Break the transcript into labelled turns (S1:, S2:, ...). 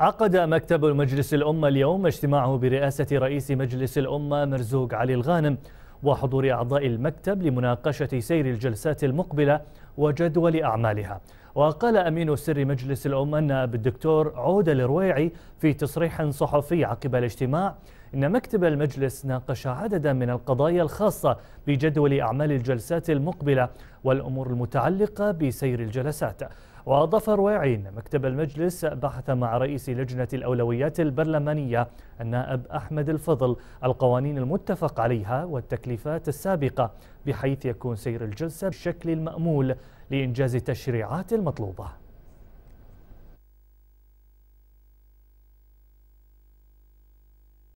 S1: عقد مكتب مجلس الأمة اليوم اجتماعه برئاسة رئيس مجلس الأمة مرزوق علي الغانم وحضور أعضاء المكتب لمناقشة سير الجلسات المقبلة وجدول أعمالها وقال أمين سر مجلس الأمة النائب الدكتور عودة الرويعي في تصريح صحفي عقب الاجتماع إن مكتب المجلس ناقش عددا من القضايا الخاصة بجدول أعمال الجلسات المقبلة والأمور المتعلقة بسير الجلسات وأضاف رويعي أن مكتب المجلس بحث مع رئيس لجنة الأولويات البرلمانية النائب أحمد الفضل القوانين المتفق عليها والتكليفات السابقة بحيث يكون سير الجلسة بالشكل المأمول لإنجاز التشريعات المطلوبة